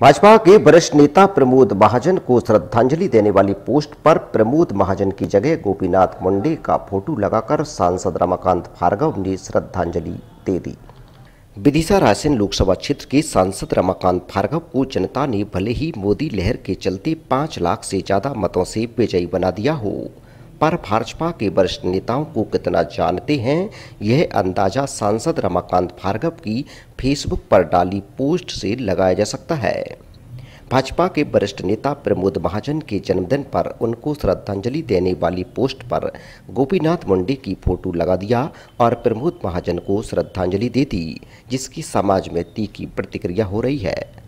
भाजपा के वरिष्ठ नेता प्रमोद महाजन को श्रद्धांजलि देने वाली पोस्ट पर प्रमोद महाजन की जगह गोपीनाथ मुंडे का फोटो लगाकर सांसद रमाकांत भार्गव ने श्रद्धांजलि दे दी विदिशा रायसेन लोकसभा क्षेत्र के सांसद रमाकांत भार्गव को जनता ने भले ही मोदी लहर के चलते पाँच लाख से ज़्यादा मतों से विजयी बना दिया हो पर भाजपा के वरिष्ठ नेताओं को कितना जानते हैं यह अंदाजा सांसद रमाकांत भार्गव की फेसबुक पर डाली पोस्ट से लगाया जा सकता है भाजपा के वरिष्ठ नेता प्रमोद महाजन के जन्मदिन पर उनको श्रद्धांजलि देने वाली पोस्ट पर गोपीनाथ मुंडे की फोटो लगा दिया और प्रमोद महाजन को श्रद्धांजलि दे दी जिसकी समाज में तीखी प्रतिक्रिया हो रही है